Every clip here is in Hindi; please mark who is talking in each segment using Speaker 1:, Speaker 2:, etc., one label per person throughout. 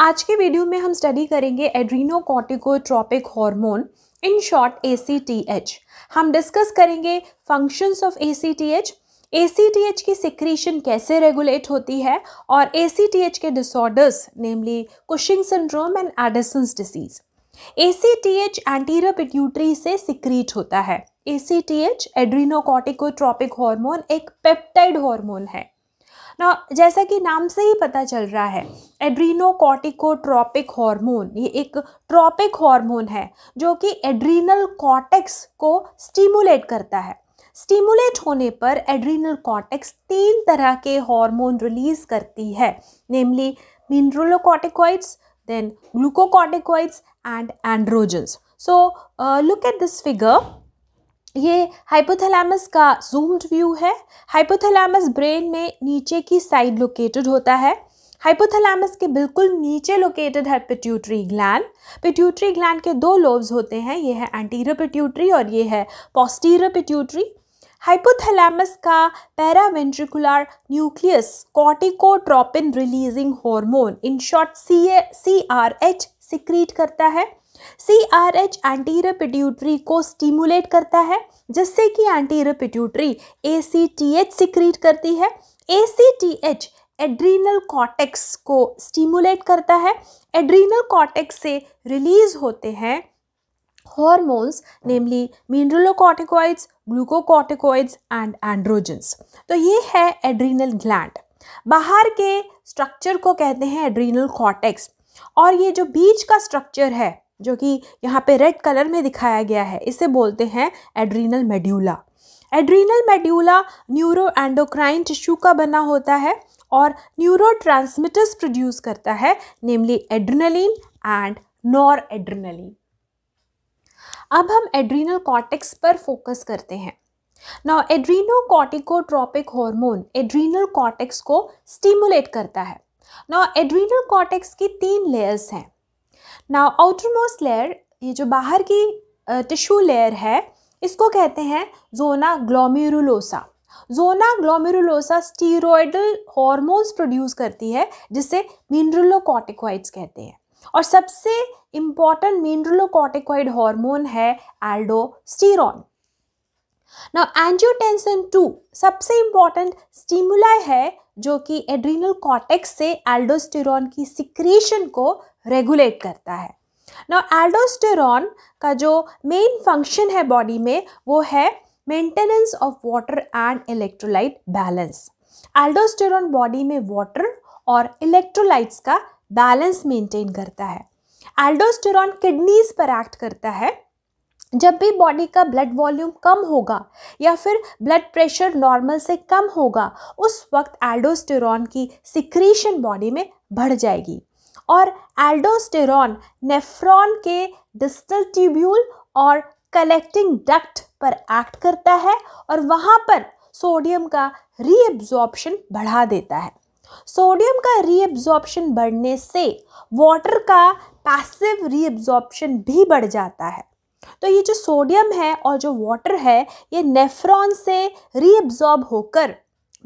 Speaker 1: आज के वीडियो में हम स्टडी करेंगे adrenocorticotropic hormone in short A हम डिस्कस करेंगे फंक्शंस ऑफ ए ए की सिक्रीशन कैसे रेगुलेट होती है और ए के disorders namely Cushing syndrome and Addison's disease A C T H anterior pituitary से सिक्रीट होता है A C T H adrenocorticotropic hormone एक पेप्टाइड हार्मोन है ना जैसा कि नाम से ही पता चल रहा है एड्रीनोकॉटिकोट्रॉपिक हार्मोन ये एक ट्रॉपिक हार्मोन है जो कि एड्रीनल कॉटेक्स को स्टिमुलेट करता है स्टिमुलेट होने पर एड्रीनल कॉटेक्स तीन तरह के हार्मोन रिलीज करती है namely mineralocorticoids then glucocorticoids and androgens so look at this figure ये हाइपोथैलेमस का जूम्ड व्यू है हाइपोथैलेमस ब्रेन में नीचे की साइड लोकेटेड होता है हाइपोथैलेमस के बिल्कुल नीचे लोकेटेड है पिट्यूटरी ग्लैंड पिट्यूटरी ग्लैंड के दो लोब्स होते हैं ये है एंटीरियर पिट्यूटरी और ये है पोस्टीरियर पिट्यूटरी हाइपोथैलेमस का paraventricular nucleus corticotropin releasing hormone in short C A C R H secrete करता है C R H anti pituitary को स्टिमुलेट करता है जिससे कि anti pituitary A C T H secrete करती है A C T H adrenal cortex को स्टिमुलेट करता है एड्रीनल कॉटेक्स से रिलीज होते हैं hormones namely mineralocorticoids glucocorticoids and androgens तो ये है एड्रीनल ग्लैंड बाहर के स्ट्रक्चर को कहते हैं एड्रीनल कॉटेक्स और ये जो बीच का स्ट्रक्चर है जो कि यहाँ पे रेड कलर में दिखाया गया है इसे बोलते हैं adrenal medulla adrenal medulla neuroendocrine tissue का बना होता है और न्यूरो प्रोड्यूस करता है namely adrenaline and noradrenaline अब हम एड्रीनल कॉर्टेक्स पर फोकस करते हैं now adrenocorticotropic hormone adrenal cortex को स्टिमुलेट करता है नाउ एड्रीनल कॉर्टेक्स की तीन लेयर्स हैं नाउ आउटरमोस्ट लेयर ये जो बाहर की टिश्यू लेयर है इसको कहते हैं zona glomerulosa zona glomerulosa steroidal hormones produce करती है जिसे मिनरलोकॉटिकॉइड्स कहते हैं और सबसे इम्पॉर्टेंट मिनरलोकॉटिकॉइड हॉर्मोन है एल्डोस्टीरोन नाउ एंजियोटेंसन टू सबसे इम्पॉर्टेंट स्टीमुलाई है जो कि एड्रीनल कॉटेक्स से एल्डोस्टेरॉन की सिक्रेशन को रेगुलेट करता है नाउ एल्डोस्टेरॉन का जो मेन फंक्शन है बॉडी में वो है maintenance of water and electrolyte balance aldosterone body में वाटर और इलेक्ट्रोलाइट्स का बैलेंस मेंटेन करता है एल्डोस्टेरॉन किडनीज पर एक्ट करता है जब भी बॉडी का ब्लड वॉल्यूम कम होगा या फिर ब्लड प्रेशर नॉर्मल से कम होगा उस वक्त एल्डोस्टेरॉन की सिक्रीशन बॉडी में बढ़ जाएगी और एल्डोस्टेरॉन नेफ्रॉन के डिस्टल ट्यूब्यूल और कलेक्टिंग डक्ट पर एक्ट करता है और वहाँ पर सोडियम का रीएब्जॉर्प्शन बढ़ा देता है सोडियम का रीएब्जॉर्प्शन बढ़ने से वाटर का पैसिव रीएब्जॉर्प्शन भी बढ़ जाता है तो ये जो सोडियम है और जो वाटर है ये नेफ्रॉन से रीअब्जॉर्ब होकर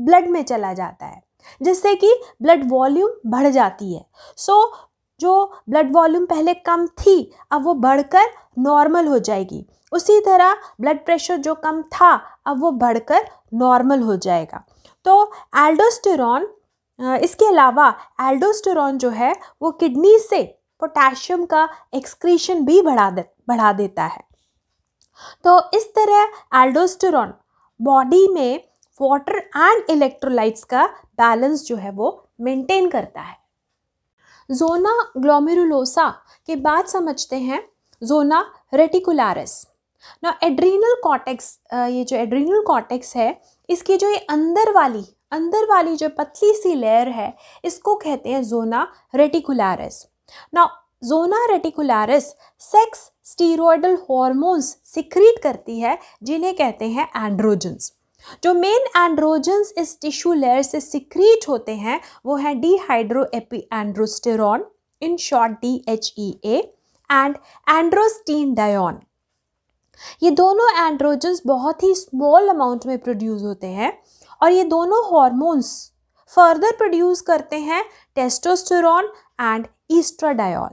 Speaker 1: ब्लड में चला जाता है जिससे कि ब्लड वॉल्यूम बढ़ जाती है सो so, जो ब्लड वॉल्यूम पहले कम थी अब वो बढ़कर नॉर्मल हो जाएगी उसी तरह ब्लड प्रेशर जो कम था अब वो बढ़कर नॉर्मल हो जाएगा तो एल्डोस्टेरॉन इसके अलावा एल्डोस्टेरॉन जो है वो किडनी से पोटेशियम का एक्सक्रीशन भी बढ़ा दे बढ़ा देता है तो इस तरह एल्डोस्टेरॉन बॉडी में वाटर एंड इलेक्ट्रोलाइट्स का बैलेंस जो है वो मेंटेन करता है जोना ग्लोमेरुलोसा के बाद समझते हैं जोना रेटिकुलारिस ना एड्रीनल कॉटेक्स ये जो एड्रीनल कॉटेक्स है इसकी जो ये अंदर वाली अंदर वाली जो पतली सी लेयर है इसको कहते हैं जोना रेटिकुलारिस ना zona reticularis sex steroidal hormones secrete करती है जिन्हें कहते हैं एंड्रोजन्स जो मेन एंड्रोजन्स इस टिश्यू लेयर से सिक्रीट होते हैं वो है dehydroepiandrosterone in short D H E A and androstenedione ये दोनों एंड्रोजन्स बहुत ही स्मॉल अमाउंट में प्रोड्यूस होते हैं और ये दोनों हॉर्मोन्स फर्दर प्रोड्यूस करते हैं टेस्टोस्टेरॉन एंड ईस्ट्राडायोल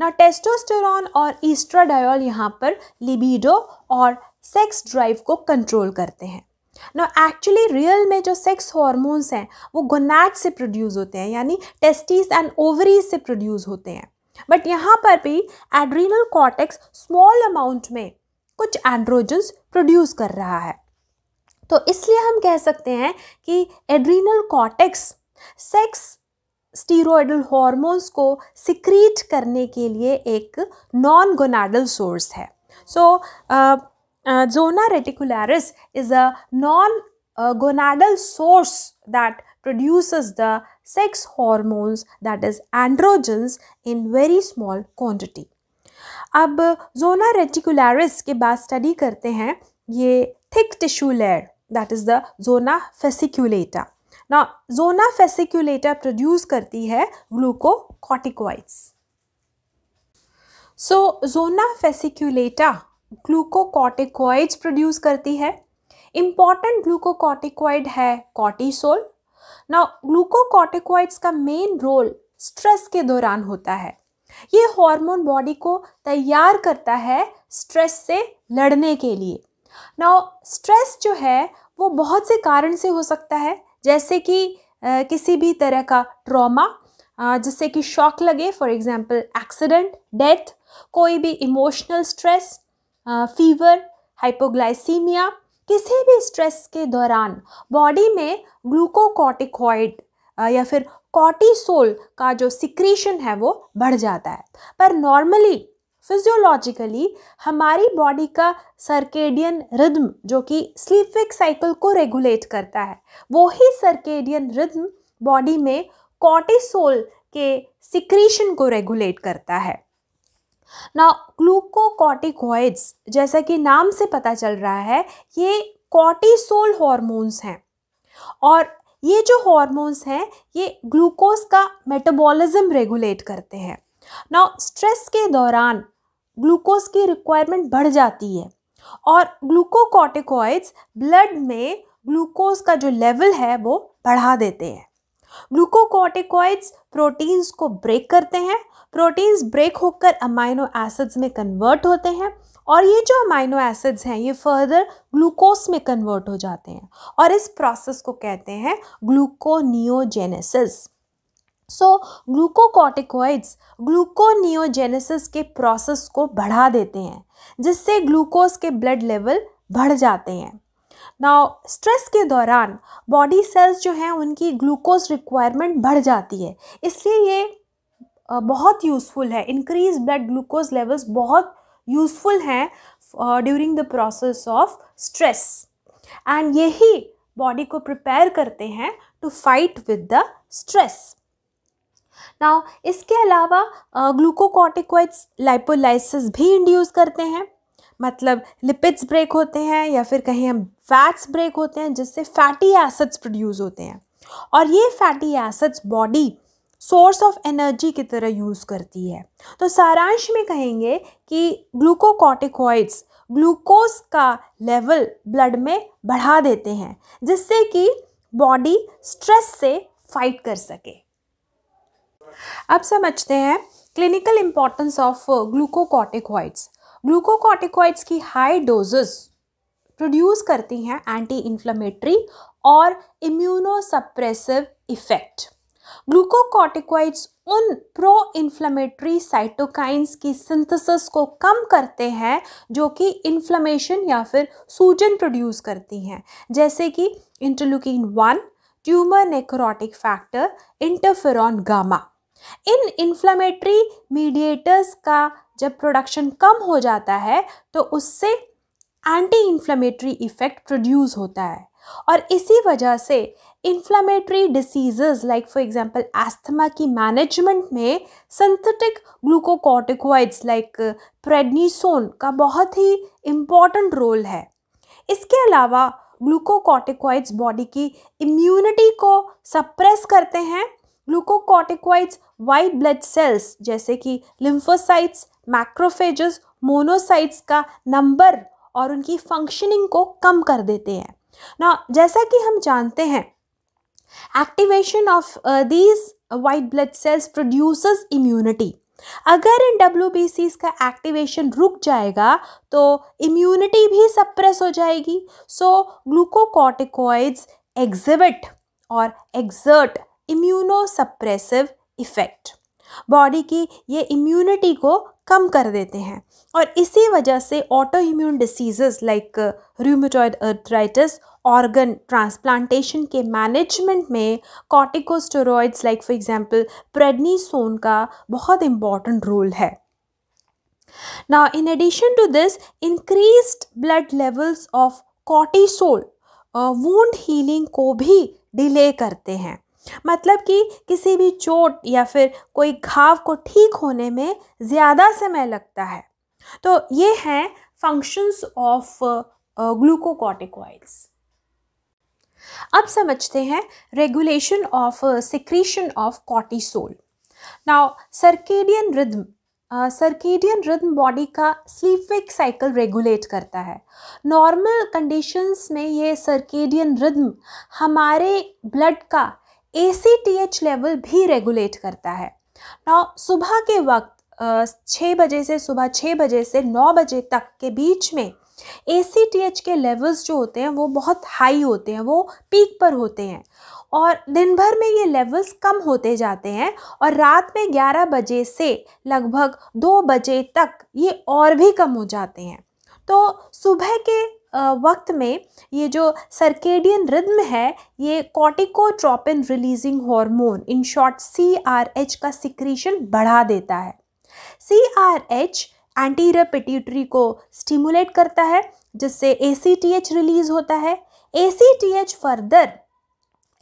Speaker 1: ना टेस्टोस्टेरॉन और ईस्ट्राडायोल यहाँ पर लिबिडो और सेक्स ड्राइव को कंट्रोल करते हैं ना एक्चुअली रियल में जो सेक्स हॉर्मोन्स हैं वो गोनाट से प्रोड्यूस होते हैं यानी टेस्टिस एंड ओवरीज से प्रोड्यूस होते हैं बट यहाँ पर भी एड्रीनल कॉटेक्स स्मॉल अमाउंट में कुछ एंड्रोजन्स प्रोड्यूस कर रहा है तो इसलिए हम कह सकते हैं कि adrenal cortex sex steroidal hormones को सिक्रीट करने के लिए एक नॉन गोनाडल सोर्स है so so, uh, uh, zona reticularis is a non uh, gonadal source that produces the sex hormones that is androgens in very small quantity. अब zona reticularis के बाद study करते हैं ये thick tissue layer that is the zona fasciculata. Now zona fasciculata produce करती है glucocorticoids. So zona fasciculata glucocorticoids produce करती है इम्पॉर्टेंट ग्लूकोकॉटिकॉइड है कॉटिसोल ना ग्लूकोकॉटिकॉइड्स का मेन रोल स्ट्रेस के दौरान होता है ये हार्मोन बॉडी को तैयार करता है स्ट्रेस से लड़ने के लिए ना स्ट्रेस जो है वो बहुत से कारण से हो सकता है जैसे कि आ, किसी भी तरह का ट्रॉमा जिससे कि शॉक लगे फॉर एग्जांपल एक्सीडेंट डेथ कोई भी इमोशनल स्ट्रेस फीवर हाइपोग्लाइसीमिया किसी भी स्ट्रेस के दौरान बॉडी में ग्लूकोकॉटिकॉइड या फिर कॉटिसोल का जो सिक्रीशन है वो बढ़ जाता है पर नॉर्मली फिजियोलॉजिकली हमारी बॉडी का सर्केडियन रिद्म जो कि स्लीपिक साइकिल को रेगुलेट करता है वो ही सर्केडियन रिद्म बॉडी में कॉटिसोल के सिक्रीशन को रेगुलेट करता है ना ग्लूकोकॉटिकॉइड्स जैसा कि नाम से पता चल रहा है ये कॉटिसोल हॉर्मोन्स हैं और ये जो हॉर्मोन्स हैं ये ग्लूकोज का मेटाबॉलिज्म रेगुलेट करते हैं ना स्ट्रेस के दौरान ग्लूकोज की रिक्वायरमेंट बढ़ जाती है और ग्लूकोकॉटिकॉइड्स ब्लड में ग्लूकोज का जो लेवल है वो बढ़ा देते हैं ग्लूकोकोटिकॉइड्स प्रोटीन्स को ब्रेक करते हैं प्रोटीन्स ब्रेक होकर अमाइनो एसिड्स में कन्वर्ट होते हैं और ये जो अमाइनो एसिड्स हैं ये फर्दर ग्लूकोस में कन्वर्ट हो जाते हैं और इस प्रोसेस को कहते हैं ग्लूकोनियोजेनेसिस सो ग्लूकोकोटिकॉइड्स ग्लूकोनियोजेनेसिस के प्रोसेस को बढ़ा देते हैं जिससे ग्लूकोज के ब्लड लेवल बढ़ जाते हैं ना स्ट्रेस के दौरान बॉडी सेल्स जो हैं उनकी ग्लूकोज रिक्वायरमेंट बढ़ जाती है इसलिए ये बहुत यूज़फुल है इंक्रीज ब्लड ग्लूकोज लेवल्स बहुत यूज़फुल हैं during the process of stress and यही बॉडी को प्रिपेयर करते हैं to fight with the stress now इसके अलावा ग्लूकोकॉटिकोइड्स लाइपोलाइसिस भी इंड्यूस करते हैं मतलब लिपिड्स ब्रेक होते हैं या फिर कहीं हम फैट्स ब्रेक होते हैं जिससे फैटी एसिड्स प्रोड्यूस होते हैं और ये fatty acids body source of energy की तरह यूज़ करती है तो सारांश में कहेंगे कि ग्लूकोकॉटिकॉइड्स ग्लूकोज का लेवल ब्लड में बढ़ा देते हैं जिससे कि बॉडी स्ट्रेस से फाइट कर सके अब समझते हैं clinical importance of glucocorticoids glucocorticoids की हाई डोजेस प्रोड्यूस करती हैं एंटी इन्फ्लामेटरी और इम्यूनोसप्रेसिव इफेक्ट ग्लूकोकॉटिकॉइड्स उन प्रो इन्फ्लामेटरी साइटोकाइंस की सिंथेसिस को कम करते हैं जो कि इन्फ्लामेशन या फिर सूजन प्रोड्यूस करती हैं जैसे कि interleukin one tumor necrotic factor interferon gamma इन इन्फ्लामेटरी मीडिएटर्स का जब प्रोडक्शन कम हो जाता है तो उससे एंटी इन्फ्लेमेटरी इफ़ेक्ट प्रोड्यूस होता है और इसी वजह से inflammatory diseases like for example asthma की मैनेजमेंट में सिंथेटिक ग्लूकोकॉटिकोइड्स लाइक प्रेडनीसोन का बहुत ही इम्पॉर्टेंट रोल है इसके अलावा ग्लूकोकॉटिकॉइड्स बॉडी की इम्यूनिटी को सप्रेस करते हैं ग्लूकोकॉटिकॉइड्स वाइट ब्लड सेल्स जैसे कि लिम्फोसाइट्स मैक्रोफेजस मोनोसाइट्स का नंबर और उनकी फंक्शनिंग को कम कर देते हैं ना जैसा कि हम जानते हैं activation of these white blood cells produce immunity अगर इन डब्ल्यू का एक्टिवेशन रुक जाएगा तो इम्यूनिटी भी सप्रेस हो जाएगी सो ग्लूकोकॉटिकॉइड्स एग्जिबिट और exert immuno suppressive effect body की ये इम्यूनिटी को कम कर देते हैं और इसी वजह से auto immune disease like rheumatoid arthritis organ transplantation के मैनेजमेंट में corticosteroids like for example prednisone का बहुत इम्पॉर्टेंट रोल है now in addition to this increased blood levels of cortisol wound healing को भी डिले करते हैं मतलब कि किसी भी चोट या फिर कोई घाव को ठीक होने में ज़्यादा समय लगता है तो ये हैं फंक्शंस ऑफ ग्लूकोकॉटिकॉइड्स अब समझते हैं regulation of secretion of cortisol now circadian rhythm circadian rhythm body का स्लीपिक साइकिल रेगुलेट करता है नॉर्मल कंडीशंस में ये सर्केडियन रिदम हमारे ब्लड का A C T H level भी रेगुलेट करता है ना सुबह के वक्त छः बजे से सुबह छः बजे से नौ बजे तक के बीच में ए सी टी एच के लेवल्स जो होते हैं वो बहुत हाई होते हैं वो पीक पर होते हैं और दिन भर में ये लेवल्स कम होते जाते हैं और रात में 11 बजे से लगभग 2 बजे तक ये और भी कम हो जाते हैं तो सुबह के वक्त में ये जो सर्केडियन रिद्म है ये corticotropin releasing hormone in short C R H का सिक्रीशन बढ़ा देता है C R H anterior pituitary को स्टिमुलेट करता है जिससे A C T H release होता है A C T H further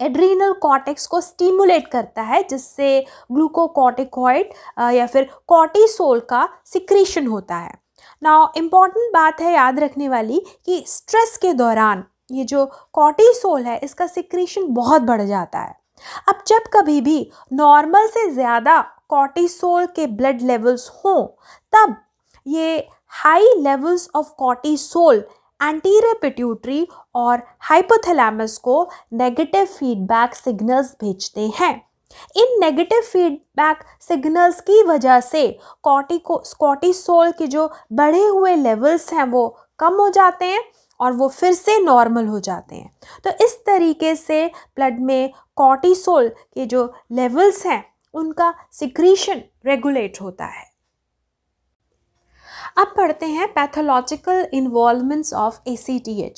Speaker 1: adrenal cortex को स्टिमुलेट करता है जिससे ग्लूकोकॉटिकॉइड या फिर कॉटिसोल का सिक्रीशन होता है ना इम्पॉर्टेंट बात है याद रखने वाली कि स्ट्रेस के दौरान ये जो कॉटीसोल है इसका सिक्रीशन बहुत बढ़ जाता है अब जब कभी भी नॉर्मल से ज़्यादा कॉटिसोल के ब्लड लेवल्स हों तब ये high levels of cortisol anterior pituitary और हाइपोथैलेमस को नेगेटिव फीडबैक सिग्नल्स भेजते हैं इन नेगेटिव फीडबैक सिग्नल्स की वजह से कॉटिको कॉटिसोल के जो बढ़े हुए लेवल्स हैं वो कम हो जाते हैं और वो फिर से नॉर्मल हो जाते हैं तो इस तरीके से ब्लड में कॉटिसोल के जो लेवल्स हैं उनका सिक्रीशन रेगुलेट होता है अब पढ़ते हैं पैथोलॉजिकल इन्वॉल्वमेंट्स ऑफ ए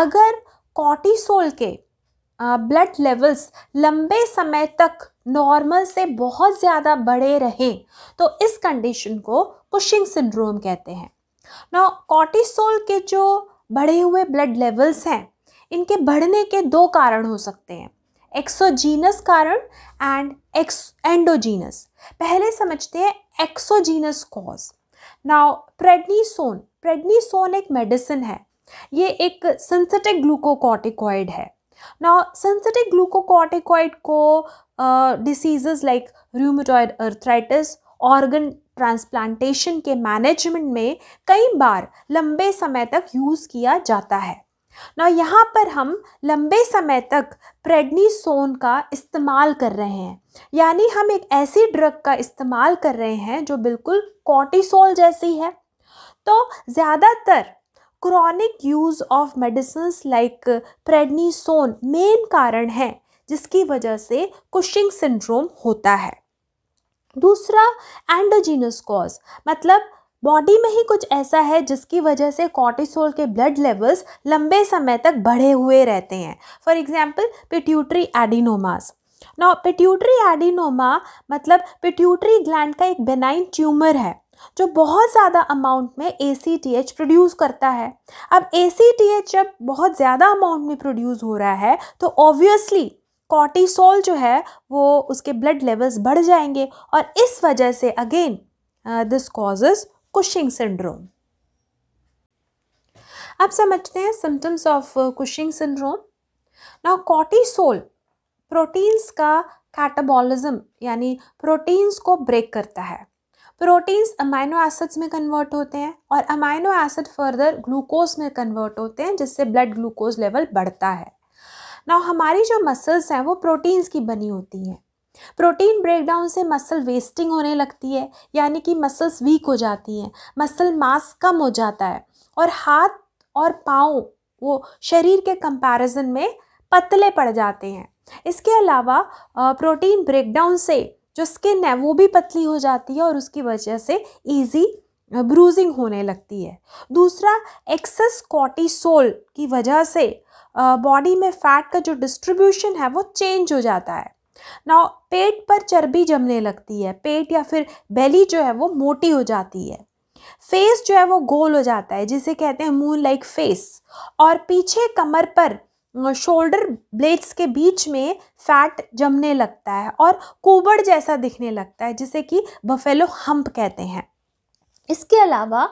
Speaker 1: अगर कॉटिसोल के ब्लड लेवल्स लंबे समय तक नॉर्मल से बहुत ज़्यादा बढ़े रहे तो इस कंडीशन को कुशिंग सिंड्रोम कहते हैं ना कॉटिसोल के जो बढ़े हुए ब्लड लेवल्स हैं इनके बढ़ने के दो कारण हो सकते हैं एक्सोजीनस कारण एंड एक्स एंडोजीनस पहले समझते हैं exogenous cause now prednisone prednisone एक मेडिसिन है ये एक सिंथेटिक ग्लूकोकॉटिकॉइड है Now, synthetic glucocorticoid co uh, diseases like rheumatoid arthritis, organ transplantation के मैनेजमेंट में कई बार लंबे समय तक यूज़ किया जाता है ना यहाँ पर हम लंबे समय तक प्रेडनीसोन का इस्तेमाल कर रहे हैं यानी हम एक ऐसी ड्रग का इस्तेमाल कर रहे हैं जो बिल्कुल कॉटिसोल जैसी है तो ज़्यादातर chronic use of medicine like prednisone main कारण है जिसकी वजह से कुशिंग सिंड्रोम होता है दूसरा एंडोजीनस कॉज मतलब बॉडी में ही कुछ ऐसा है जिसकी वजह से कॉर्टिसोल के ब्लड लेवल्स लंबे समय तक बढ़े हुए रहते हैं for example pituitary adenomas now pituitary adenoma मतलब पिट्यूटरी ग्लैंड का एक बेनाइन ट्यूमर है जो बहुत ज़्यादा अमाउंट में ए प्रोड्यूस करता है अब ए जब बहुत ज़्यादा अमाउंट में प्रोड्यूस हो रहा है तो ऑब्वियसली कॉर्टिसोल जो है वो उसके ब्लड लेवल्स बढ़ जाएंगे और इस वजह से again this causes Cushing syndrome अब समझते हैं सिम्टम्स ऑफ कुशिंग सिंड्रोम ना कॉर्टिसोल प्रोटीन्स का कैटाबॉलिज्म यानी प्रोटीन्स को ब्रेक करता है प्रोटीन्स अमाइनो एसिड्स में कन्वर्ट होते हैं और अमाइनो एसिड फर्दर ग्लूकोज में कन्वर्ट होते हैं जिससे ब्लड ग्लूकोज लेवल बढ़ता है ना हमारी जो मसल्स हैं वो प्रोटीन्स की बनी होती हैं प्रोटीन ब्रेकडाउन से मसल वेस्टिंग होने लगती है यानी कि मसल्स वीक हो जाती हैं मसल मास कम हो जाता है और हाथ और पाँव वो शरीर के कंपैरिजन में पतले पड़ जाते हैं इसके अलावा प्रोटीन ब्रेकडाउन से जो स्किन है वो भी पतली हो जाती है और उसकी वजह से ईजी ब्रूजिंग होने लगती है दूसरा एक्सेस कॉटीसोल की वजह से बॉडी में फैट का जो डिस्ट्रीब्यूशन है वो चेंज हो जाता है नाउ पेट पर चर्बी जमने लगती है पेट या फिर बेली जो है वो मोटी हो जाती है फेस जो है वो गोल हो जाता है जिसे कहते हैं मून लाइक फेस और पीछे कमर पर शोल्डर ब्लेड्स के बीच में फैट जमने लगता है और कोबड़ जैसा दिखने लगता है जिसे कि बफेलो हम्प कहते हैं इसके अलावा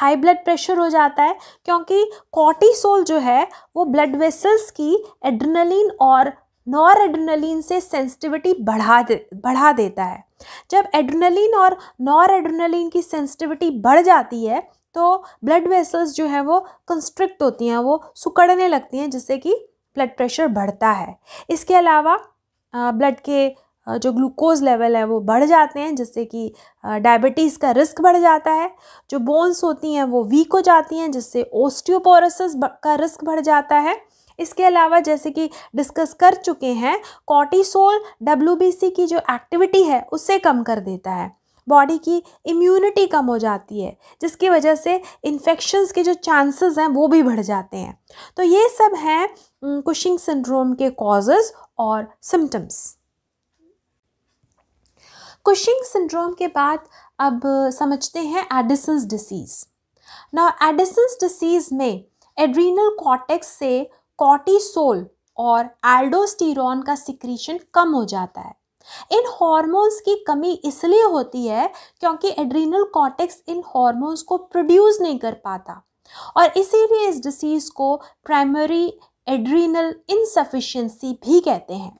Speaker 1: हाई ब्लड प्रेशर हो जाता है क्योंकि कॉटीसोल जो है वो ब्लड वेसल्स की एड्रेनलिन और नॉर एड्रेनलिन से सेंसिटिविटी बढ़ा दे बढ़ा देता है जब एड्रेनलिन और नॉर एड्रेनलिन की सेंसिटिविटी बढ़ जाती है तो ब्लड वेसल्स जो हैं वो कंस्ट्रिक्ट होती हैं वो सुकड़ने लगती हैं जिससे कि ब्लड प्रेशर बढ़ता है इसके अलावा ब्लड के जो ग्लूकोज लेवल है वो बढ़ जाते हैं जिससे कि डायबिटीज़ का रिस्क बढ़ जाता है जो बोन्स होती हैं वो वीक हो जाती हैं जिससे ओस्टियोपोरोसिस का रिस्क बढ़ जाता है इसके अलावा जैसे कि डिस्कस कर चुके हैं कॉटिसोल डब्ल्यू की जो एक्टिविटी है उससे कम कर देता है बॉडी की इम्यूनिटी कम हो जाती है जिसकी वजह से इन्फेक्शन्स के जो चांसेस हैं वो भी बढ़ जाते हैं तो ये सब हैं कुशिंग सिंड्रोम के कॉजेज़ और सिम्टम्स कुशिंग सिंड्रोम के बाद अब समझते हैं एडिसन्स डिसीज़ ना एडिसन्स डिसीज़ में एड्रीनल कॉटेक्स से कॉटीसोल और एल्डोस्टीरोन का सिक्रीशन कम हो जाता है इन हॉर्मोन्स की कमी इसलिए होती है क्योंकि एड्रीनल कॉटेक्स इन हॉर्मोन्स को प्रोड्यूस नहीं कर पाता और इसीलिए इस डिसीज़ को प्राइमरी एड्रीनल इनसफिशेंसी भी कहते हैं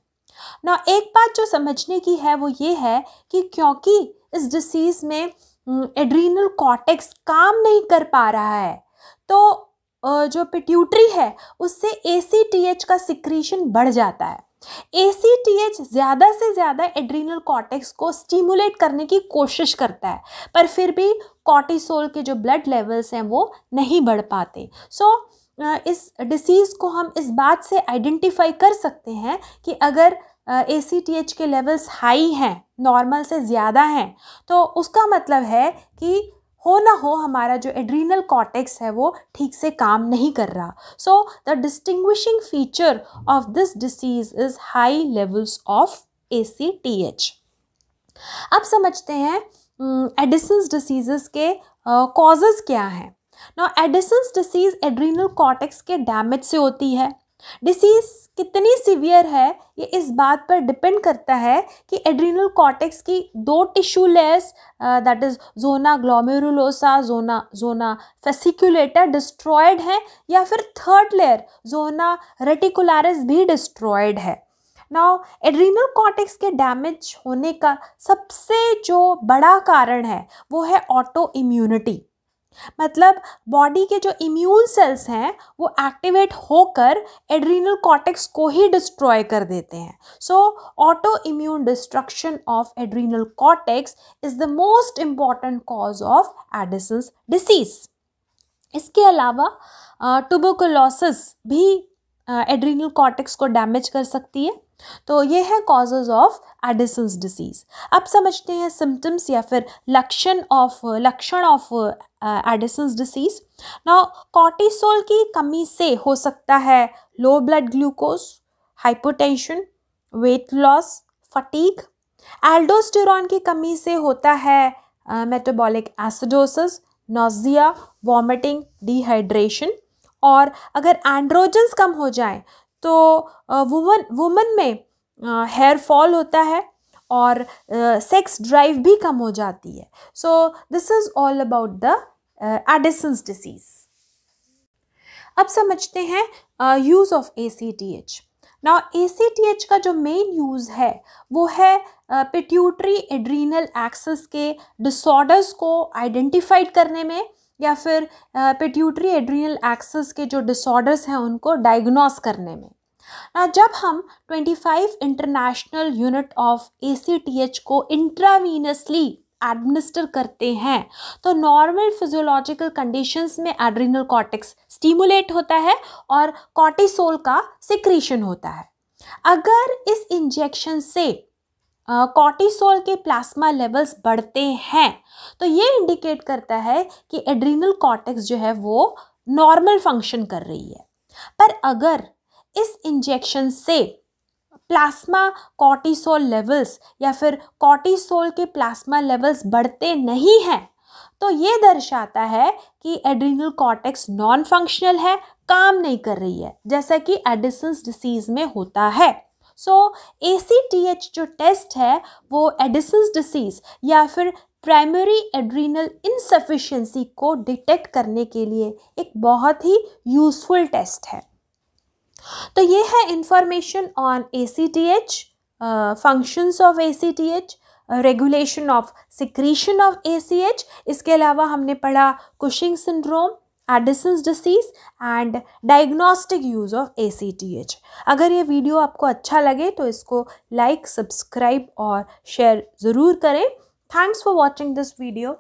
Speaker 1: ना एक बात जो समझने की है वो ये है कि क्योंकि इस डिसीज़ में एड्रीनल हम्म, कॉटेक्स काम नहीं कर पा रहा है तो जो पिट्यूटरी है उससे ए का सिक्रीशन बढ़ जाता है ए ज़्यादा से ज़्यादा एड्रीनल कॉटेक्स को स्टिमुलेट करने की कोशिश करता है पर फिर भी कॉटिसोल के जो ब्लड लेवल्स हैं वो नहीं बढ़ पाते सो so, इस डिसीज़ को हम इस बात से आइडेंटिफाई कर सकते हैं कि अगर ए के लेवल्स हाई हैं नॉर्मल से ज़्यादा हैं तो उसका मतलब है कि हो ना हो हमारा जो एड्रीनल कॉटेक्स है वो ठीक से काम नहीं कर रहा so the distinguishing feature of this disease is high levels of A C T H अब समझते हैं एडिसन्स डिसीज़ के कॉजेज़ क्या हैं ना एडिसन्स डिसीज़ एड्रीनल कॉटेक्स के डैमेज से होती है डिसीज़ कितनी सीवियर है ये इस बात पर डिपेंड करता है कि एड्रीनल कॉटेक्स की दो tissue layers that is zona glomerulosa zona zona fasciculata destroyed है या फिर थर्ड लेयर जोना रेटिकुलारिस भी डिस्ट्रॉयड है नाउ एड्रीनल कॉटेक्स के डैमेज होने का सबसे जो बड़ा कारण है वो है ऑटो इम्यूनिटी मतलब बॉडी के जो इम्यून सेल्स हैं वो एक्टिवेट होकर एड्रीनल कॉटेक्स को ही डिस्ट्रॉय कर देते हैं so auto immune destruction of adrenal cortex is the most important cause of Addison's disease इसके अलावा ट्यूबोकोलोसिस भी एड्रीनल कॉर्टेक्स को डैमेज कर सकती है तो ये है कॉजेज ऑफ एडिसन्स डिसीज़ अब समझते हैं सिम्टम्स या फिर लक्षण ऑफ लक्षण ऑफ एडिसन्स डिसीज़ ना कॉर्टिसोल की कमी से हो सकता है low blood glucose hypotension weight loss fatigue aldosterone की कमी से होता है metabolic acidosis nausea vomiting dehydration और अगर एंड्रोजन्स कम हो जाएं तो वुमन वुमन में हेयर फॉल होता है और सेक्स ड्राइव भी कम हो जाती है so this is all about the Addison's disease अब समझते हैं use of A C T H ना ए सी टी एच का जो मेन यूज़ है वो है पिट्यूटरी एड्रीनल एक्सेस के डिसऑर्डर्स को आइडेंटिफाइड करने में या फिर पिट्यूटरी एड्रीनल एक्सेस के जो डिसऑर्डर्स हैं उनको डायग्नोस करने में जब हम 25 इंटरनेशनल यूनिट ऑफ ए को इंट्रावीनसली एडमिनिस्टर करते हैं तो नॉर्मल फिजियोलॉजिकल कंडीशंस में एड्रीनल कॉटिक्स स्टीमुलेट होता है और कॉर्टिसोल का सिक्रीशन होता है अगर इस इंजेक्शन से कॉर्टिसोल के प्लाज्मा लेवल्स बढ़ते हैं तो ये इंडिकेट करता है कि एड्रीनल कॉर्टेक्स जो है वो नॉर्मल फंक्शन कर रही है पर अगर इस इंजेक्शन से प्लाज्मा कॉर्टिसोल लेवल्स या फिर कॉर्टिसोल के प्लाज्मा लेवल्स बढ़ते नहीं हैं तो ये दर्शाता है कि एड्रीनल कॉर्टेक्स नॉन फंक्शनल है काम नहीं कर रही है जैसा कि एडिसन्स डिसीज़ में होता है so A C T H जो टेस्ट है वो एडिसन्स डिसीज़ या फिर प्राइमरी एड्रीनल इनसफिशेंसी को डिटेक्ट करने के लिए एक बहुत ही यूज़फुल टेस्ट है तो ये है information on A C T H functions of A C T H regulation of secretion of A C H इसके अलावा हमने पढ़ा Cushing syndrome Addison's disease and diagnostic use of A C T H अगर ये वीडियो आपको अच्छा लगे तो इसको लाइक सब्सक्राइब और शेयर ज़रूर करें thanks for watching this video